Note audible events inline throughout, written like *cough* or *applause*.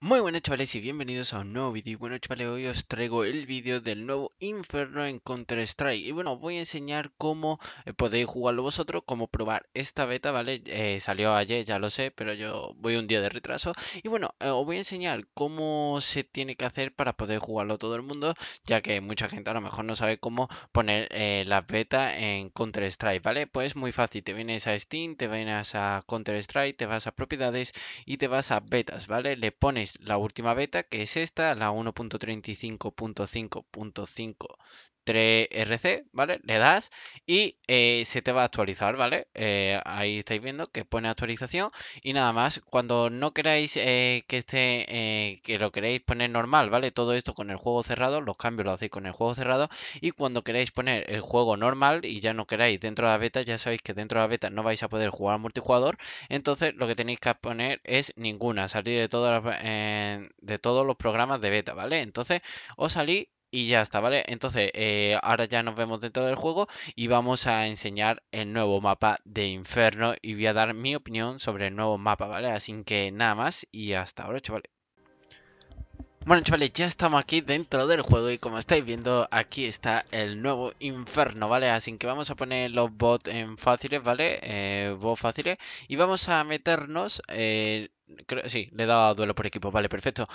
Muy buenas chavales y bienvenidos a un nuevo vídeo bueno chavales hoy os traigo el vídeo del nuevo Inferno en Counter Strike y bueno voy a enseñar cómo eh, podéis jugarlo vosotros, cómo probar esta beta vale, eh, salió ayer ya lo sé pero yo voy un día de retraso y bueno eh, os voy a enseñar cómo se tiene que hacer para poder jugarlo todo el mundo ya que mucha gente a lo mejor no sabe cómo poner la beta en Counter Strike vale, pues muy fácil, te vienes a Steam, te vienes a Counter Strike, te vas a propiedades y te vas a betas vale, le pones la última beta, que es esta, la 1.35.5.5 rc ¿vale? Le das y eh, se te va a actualizar, ¿vale? Eh, ahí estáis viendo que pone actualización y nada más. Cuando no queráis eh, que esté, que lo queréis poner normal, ¿vale? Todo esto con el juego cerrado, los cambios lo hacéis con el juego cerrado y cuando queráis poner el juego normal y ya no queráis dentro de la beta, ya sabéis que dentro de la beta no vais a poder jugar multijugador, entonces lo que tenéis que poner es ninguna, salir de, todas de todos los programas de beta, ¿vale? Entonces os salí y ya está, ¿vale? Entonces, eh, ahora ya nos vemos dentro del juego y vamos a enseñar el nuevo mapa de Inferno y voy a dar mi opinión sobre el nuevo mapa, ¿vale? Así que nada más y hasta ahora, chavales. Bueno chavales, ya estamos aquí dentro del juego y como estáis viendo aquí está el nuevo inferno, ¿vale? Así que vamos a poner los bots en fáciles, ¿vale? Eh, bots fáciles y vamos a meternos... Eh, sí, le he dado a duelo por equipo, vale, perfecto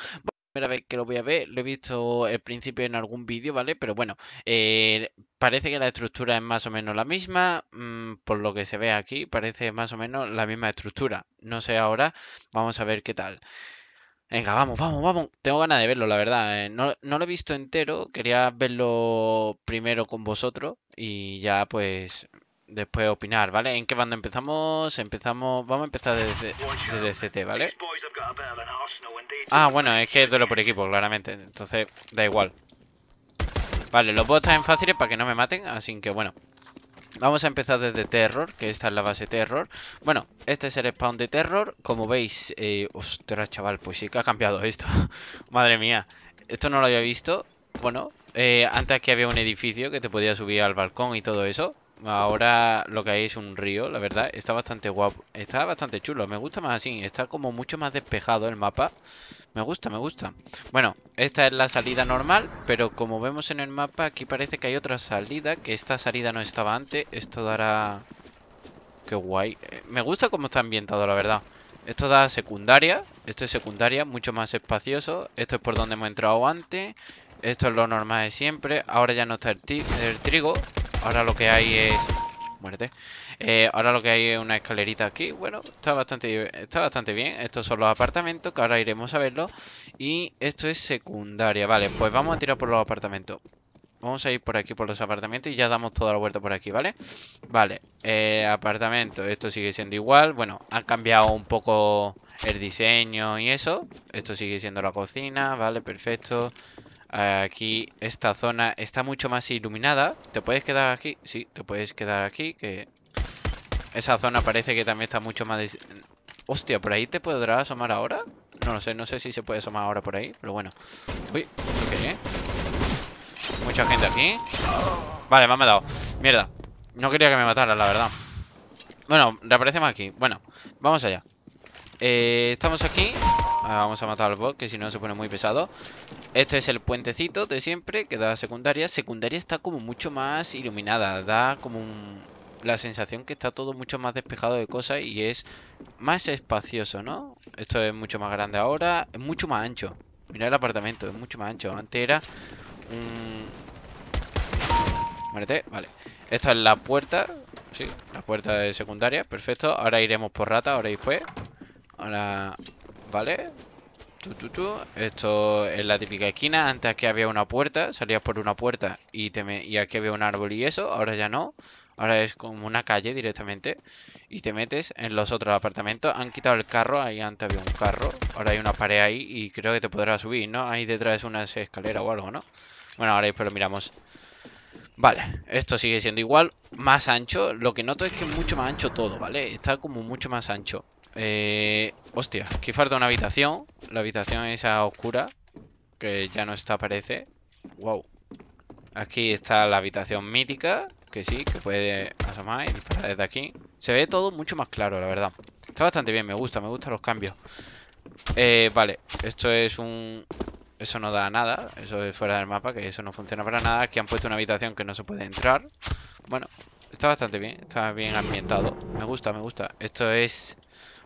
primera vez que lo voy a ver, lo he visto al principio en algún vídeo, ¿vale? Pero bueno, eh, parece que la estructura es más o menos la misma, mm, por lo que se ve aquí, parece más o menos la misma estructura. No sé ahora, vamos a ver qué tal. Venga, vamos, vamos, vamos. Tengo ganas de verlo, la verdad. Eh. no, no, lo he visto entero, quería verlo primero con vosotros y ya pues después opinar, ¿vale? ¿En qué bando empezamos? Empezamos... Vamos a empezar desde, desde DCT, ¿vale? Ah, bueno, es que es duelo por equipo, claramente. Entonces, da igual. Vale, los bots en fáciles para que no me maten, así que bueno. Vamos a empezar desde Terror, que esta es la base Terror. Bueno, este es el spawn de Terror. Como veis, eh, ostras, chaval, pues sí que ha cambiado esto. *laughs* Madre mía, esto no lo había visto. Bueno, eh, antes que había un edificio que te podía subir al balcón y todo eso. Ahora lo que hay es un río, la verdad. Está bastante guapo. Está bastante chulo. Me gusta más así. Está como mucho más despejado el mapa. Me gusta, me gusta. Bueno, esta es la salida normal. Pero como vemos en el mapa, aquí parece que hay otra salida. Que esta salida no estaba antes. Esto dará... Qué guay. Eh, me gusta cómo está ambientado, la verdad. Esto da secundaria. Esto es secundaria, mucho más espacioso. Esto es por donde hemos entrado antes. Esto es lo normal de siempre. Ahora ya no está el, el trigo. Ahora lo que hay es... Muerte. Eh, ahora lo que hay es una escalerita aquí. Bueno, está bastante, está bastante bien. Estos son los apartamentos, que ahora iremos a verlo Y esto es secundaria. Vale, pues vamos a tirar por los apartamentos. Vamos a ir por aquí, por los apartamentos y ya damos toda la vuelta por aquí, ¿vale? Vale, eh, apartamento, esto sigue siendo igual. Bueno, han cambiado un poco el diseño y eso. Esto sigue siendo la cocina, ¿vale? Perfecto. Aquí, esta zona está mucho más iluminada. ¿Te puedes quedar aquí? Sí, te puedes quedar aquí, que... Esa zona parece que también está mucho más... Hostia, ¿por ahí te podrá asomar ahora? No lo sé, no sé si se puede asomar ahora por ahí, pero bueno. Uy, ok. Mucha gente aquí. Vale, me han matado. Mierda. No quería que me matara, la verdad. Bueno, reaparecemos aquí. Bueno, vamos allá. Eh, estamos aquí. Ah, vamos a matar al bot, que si no se pone muy pesado. Este es el puentecito de siempre, que da secundaria. Secundaria está como mucho más iluminada, da como la sensación que está todo mucho más despejado de cosas y es más espacioso, ¿no? Esto es mucho más grande ahora, es mucho más ancho. mira el apartamento, es mucho más ancho. Antes era un... Muérete, vale. Esta es la puerta, sí, la puerta de secundaria, perfecto. Ahora iremos por rata, ahora y después. Ahora ¿vale? Esto es la típica esquina. Antes aquí había una puerta, salías por una puerta y, aquí había un árbol y eso. Ahora ya no. Ahora es como una calle directamente. Y te metes en los otros apartamentos. Han quitado el carro. Ahí antes había un carro. Ahora hay una pared ahí y creo que te podrás subir, ¿no? Ahí detrás es una escalera o algo, ¿no? Bueno, ahora pero miramos. Vale, esto sigue siendo igual. Más ancho. Lo que noto es que es mucho más ancho todo, ¿vale? Está como mucho más ancho. Eh, hostia, aquí falta una habitación. La habitación esa oscura. Que ya no está, parece. Wow. Aquí está la habitación mítica. Que sí, que puede asomar y desde aquí. Se ve todo mucho más claro, la verdad. Está bastante bien, me gusta, me gustan los cambios. Eh, vale, esto es un... Eso no da nada, eso es fuera del mapa, que eso no funciona para nada. Aquí han puesto una habitación que no se puede entrar. Bueno, está bastante bien, está bien ambientado. Me gusta, me gusta. Esto es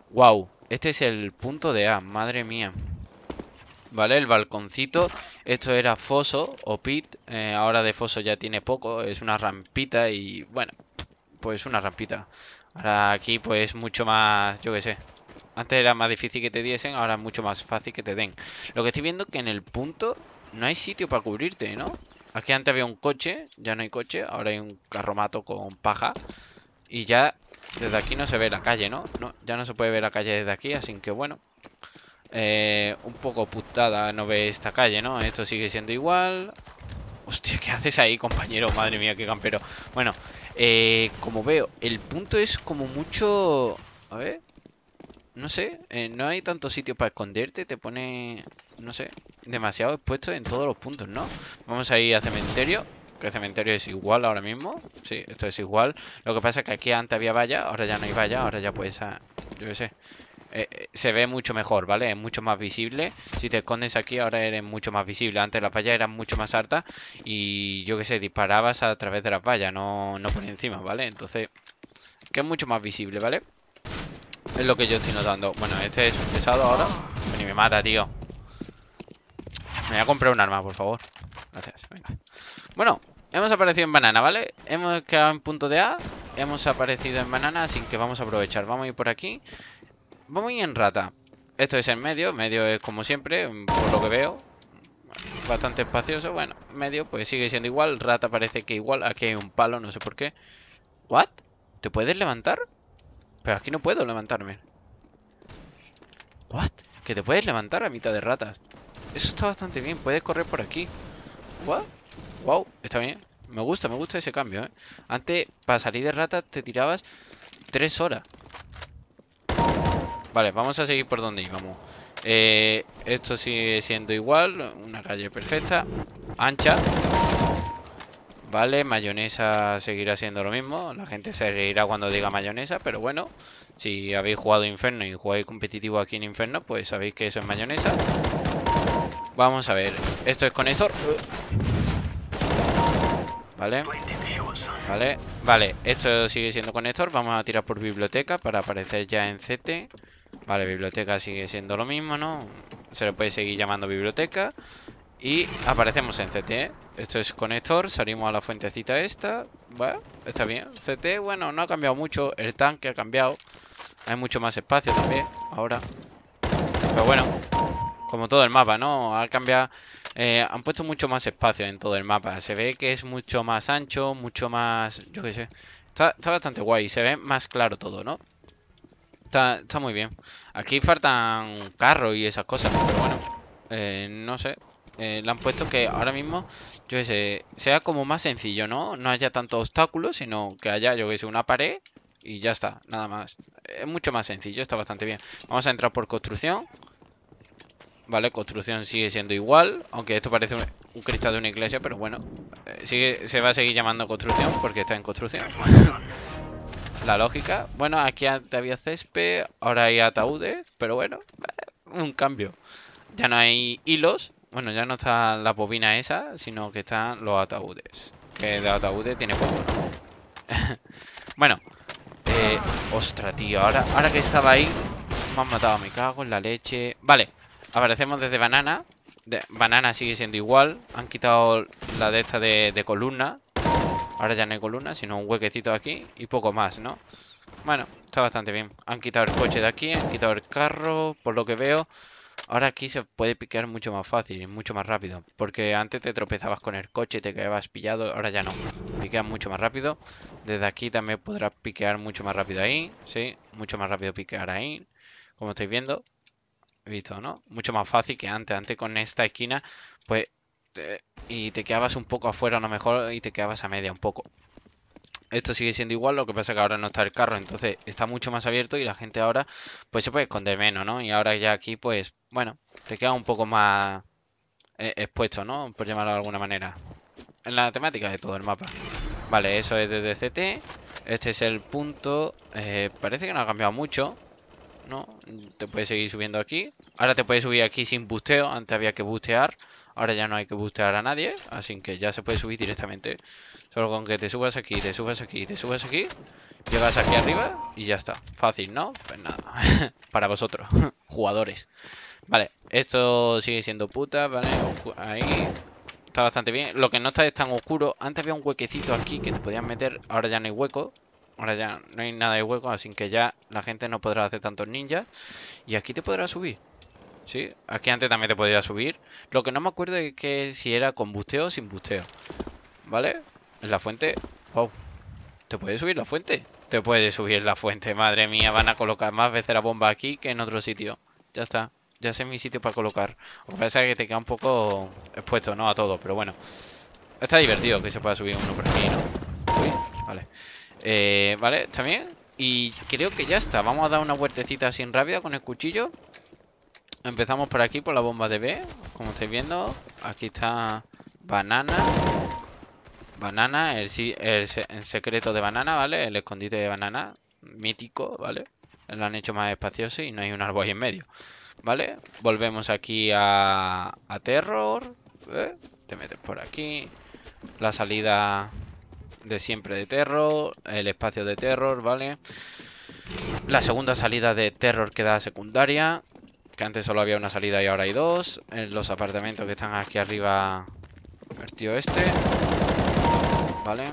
Wow, este es el punto de A, madre mía. ¿Vale? El balconcito. Esto era foso o pit. Eh, ahora de foso ya tiene poco. Es una rampita y bueno, pues una rampita. Ahora aquí pues mucho más, yo qué sé. Antes era más difícil que te diesen, ahora es mucho más fácil que te den. Lo que estoy viendo es que en el punto no hay sitio para cubrirte, ¿no? Aquí antes había un coche, ya no hay coche, ahora hay un carromato con paja. Y ya desde aquí no se ve la calle, ¿no? Ya no se puede ver la calle desde aquí, así que bueno. Eh, un poco putada no ve esta calle, ¿no? Esto sigue siendo igual. Hostia, ¿qué haces ahí, compañero? Madre mía, qué campero. Bueno, eh, como veo, el punto es como mucho... A ver... No sé, eh, no hay tanto sitio para esconderte, te pone, no sé, demasiado expuesto en todos los puntos, ¿no? Vamos a ir a cementerio. Que el cementerio es igual ahora mismo. Sí, esto es igual. Lo que pasa es que aquí antes había valla, ahora ya no hay valla, ahora ya puedes... yo qué sé. Eh, eh, se ve mucho mejor, ¿vale? Es mucho más visible. Si te escondes aquí, ahora eres mucho más visible. Antes las vallas eran mucho más altas y yo qué sé, disparabas a través de las vallas, no, por encima, ¿vale? Entonces, que es mucho más visible, ¿vale? Es lo que yo estoy notando. Bueno, este es un pesado ahora. ni me mata, tío. Me voy a comprar un arma, por favor. Gracias, venga. Bueno, hemos aparecido en banana, ¿vale? Hemos quedado en punto de A. Hemos aparecido en banana, así que vamos a aprovechar. Vamos a ir por aquí. Vamos a ir en rata. Esto es en medio. Medio es como siempre, por lo que veo. Bastante espacioso. Bueno, medio pues sigue siendo igual. Rata parece que igual. Aquí hay un palo, no sé por qué. ¿What? ¿Te puedes levantar? Pero aquí no puedo levantarme. ¿What? ¿Que te puedes levantar a mitad de ratas? Eso está bastante bien. Puedes correr por aquí. ¿What? Wow, está bien. Me gusta, me gusta ese cambio, ¿eh? Antes, para salir de rata, te tirabas tres horas. Vale, vamos a seguir por donde íbamos. Eh, esto sigue siendo igual. Una calle perfecta. Ancha. Vale, mayonesa seguirá siendo lo mismo. La gente se reirá cuando diga mayonesa, pero bueno. Si habéis jugado Inferno y jugáis competitivo aquí en Inferno, pues sabéis que eso es mayonesa. Vamos a ver. Esto es conector. Vale. Vale. Vale. Esto sigue siendo conector. Vamos a tirar por biblioteca para aparecer ya en CT. Vale, biblioteca sigue siendo lo mismo, ¿no? Se le puede seguir llamando biblioteca. Y aparecemos en CT. ¿eh? Esto es conector. Salimos a la fuentecita esta. Bueno, está bien. CT, bueno, no ha cambiado mucho. El tanque ha cambiado. Hay mucho más espacio también ahora. Pero bueno, como todo el mapa, ¿no? Ha cambiado... Eh, han puesto mucho más espacio en todo el mapa. Se ve que es mucho más ancho, mucho más... Yo qué sé. Está, bastante guay. Se ve más claro todo, ¿no? Está, muy bien. Aquí faltan carros y esas cosas. Pero bueno, eh, no sé. Eh, le han puesto que ahora mismo, yo qué sé, sea como más sencillo, ¿no? No haya tanto obstáculos, sino que haya, yo qué sé, una pared y ya está, nada más. Es mucho más sencillo, está bastante bien. Vamos a entrar por construcción. Vale, construcción sigue siendo igual, aunque esto parece un, cristal de una iglesia, pero bueno, eh, sigue, se va a seguir llamando construcción porque está en construcción. *laughs* La lógica. Bueno, aquí antes había césped, ahora hay ataúdes, pero bueno, eh, un cambio. Ya no hay hilos, bueno, ya no está la bobina esa, sino que están los ataúdes. Que de ataúdes tiene poco, *laughs* bueno, eh, ostras, tío, ahora, ahora que estaba ahí, me han matado, a mi cago en la leche. Vale. Aparecemos desde banana. banana sigue siendo igual. Han quitado la de esta de, columna. Ahora ya no hay columna, sino un huequecito aquí y poco más, ¿no? Bueno, está bastante bien. Han quitado el coche de aquí, han quitado el carro, por lo que veo. Ahora aquí se puede piquear mucho más fácil y mucho más rápido. Porque antes te tropezabas con el coche, te quedabas pillado, ahora ya no. Piqueas mucho más rápido. Desde aquí también podrás piquear mucho más rápido ahí, ¿sí? Mucho más rápido piquear ahí, como estáis viendo visto, ¿no? Mucho más fácil que antes. Antes con esta esquina, pues... y te quedabas un poco afuera a lo mejor y te quedabas a media un poco. Esto sigue siendo igual, lo que pasa que ahora no está el carro, entonces está mucho más abierto y la gente ahora pues se puede esconder menos, ¿no? Y ahora ya aquí pues, bueno, te queda un poco más eh, expuesto, ¿no? Por llamarlo de alguna manera. En la temática de todo el mapa. Vale, eso es desde CT. Este es el punto. Eh, parece que no ha cambiado mucho. ¿no? Te puedes seguir subiendo aquí. Ahora te puedes subir aquí sin busteo. Antes había que bustear. Ahora ya no hay que bustear a nadie. Así que ya se puede subir directamente. Solo con que te subas aquí, te subas aquí, te subas aquí. Llegas aquí arriba y ya está. Fácil, ¿no? Pues nada. *laughs* Para vosotros, *laughs* jugadores. Vale, esto sigue siendo puta, ¿vale? Ahí está bastante bien. Lo que no está es tan oscuro. Antes había un huequecito aquí que te podías meter. Ahora ya no hay hueco. Ahora ya no hay nada de hueco, así que ya la gente no podrá hacer tantos ninjas. Y aquí te podrá subir. Sí, aquí antes también te podía subir. Lo que no me acuerdo es que si era con busteo o sin busteo. ¿Vale? En la fuente... Wow. ¿Te puedes subir la fuente? Te puede subir la fuente. Madre mía, van a colocar más veces la bomba aquí que en otro sitio. Ya está. Ya sé mi sitio para colocar. O que que te queda un poco expuesto, ¿no? A todo, pero bueno. Está divertido que se pueda subir uno por aquí, ¿no? vale. Eh, vale, está bien. Y creo que ya está. Vamos a dar una vueltecita sin rabia con el cuchillo. Empezamos por aquí, por la bomba de B. Como estáis viendo, aquí está Banana. Banana, el, el secreto de Banana, ¿vale? El escondite de Banana, mítico, ¿vale? Lo han hecho más espacioso y no hay un árbol ahí en medio. ¿Vale? Volvemos aquí a, Terror. ¿eh? Te metes por aquí. La salida de siempre de terror, el espacio de terror, ¿vale? La segunda salida de terror Queda secundaria, que antes solo había una salida y ahora hay dos. En los apartamentos que están aquí arriba, el este, ¿vale?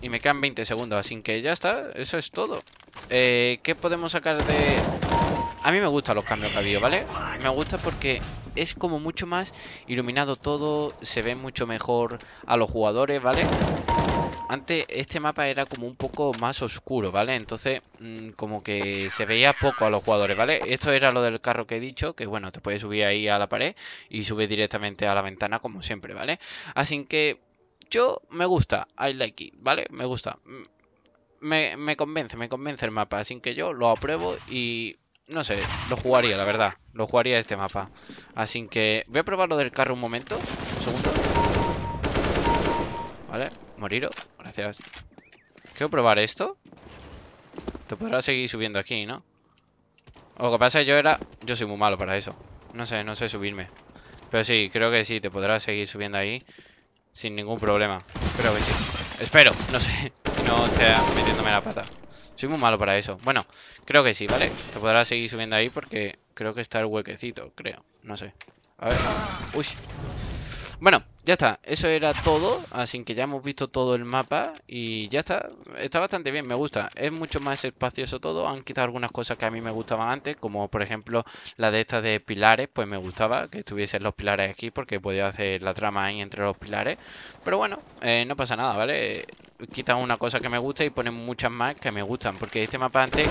y me quedan 20 segundos, así que ya está, eso es todo. Eh, ¿Qué podemos sacar de...? A mí me gustan los cambios que ha habido, ¿vale? Me gusta porque es como mucho más iluminado todo, se ve mucho mejor a los jugadores, ¿vale? Antes este mapa era como un poco más oscuro, ¿vale? Entonces mm, como que se veía poco a los jugadores, ¿vale? Esto era lo del carro que he dicho, que bueno, te puedes subir ahí a la pared y subes directamente a la ventana como siempre, ¿vale? Así que yo me gusta, I like it, ¿vale? Me gusta. Mm, me, me, convence, me convence el mapa, así que yo lo apruebo y no sé, lo jugaría, la verdad. Lo jugaría este mapa. Así que voy a probar lo del carro un momento. Un segundo. Vale, moriro. Gracias. Quiero probar esto. Te podrás seguir subiendo aquí, ¿no? Lo que pasa es que yo era... Yo soy muy malo para eso. No sé, no sé subirme. Pero sí, creo que sí, te podrás seguir subiendo ahí sin ningún problema. Creo que sí. Espero, no sé. *laughs* No sea metiéndome la pata. Soy muy malo para eso. Bueno, creo que sí, ¿vale? Te podrá seguir subiendo ahí porque creo que está el huequecito, creo. No sé. A ver. Uy. Bueno, ya está, eso era todo, así que ya hemos visto todo el mapa y ya está, está bastante bien, me gusta, es mucho más espacioso todo, han quitado algunas cosas que a mí me gustaban antes, como por ejemplo la de estas de pilares, pues me gustaba que estuviesen los pilares aquí porque podía hacer la trama ahí entre los pilares, pero bueno, eh, no pasa nada, ¿vale? Quitan una cosa que me gusta y ponen muchas más que me gustan, porque este mapa antes...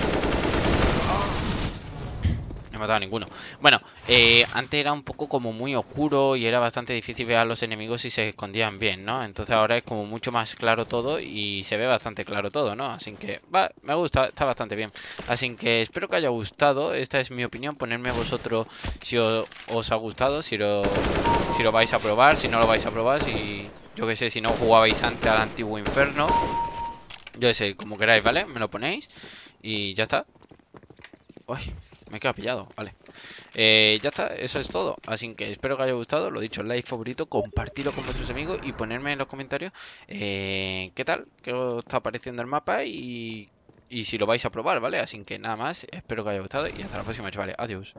No he matado ninguno. Bueno, eh, antes era un poco como muy oscuro y era bastante difícil ver a los enemigos si se escondían bien, ¿no? Entonces ahora es como mucho más claro todo y se ve bastante claro todo, ¿no? Así que, va, me gusta, está bastante bien. Así que espero que haya gustado. Esta es mi opinión. Ponerme vosotros si os, ha gustado, si lo, si lo vais a probar, si no lo vais a probar, si... Yo qué sé, si no jugabais antes al antiguo inferno Yo sé, como queráis, ¿vale? Me lo ponéis Y ya está Uy, me he quedado pillado, vale. Eh, ya está, eso es todo. Así que espero que haya gustado. Lo dicho, like favorito, compartirlo con vuestros amigos y ponerme en los comentarios eh, qué tal, qué os está pareciendo el mapa y, si lo vais a probar, ¿vale? Así que nada más, espero que haya gustado y hasta la próxima, chavales. Adiós.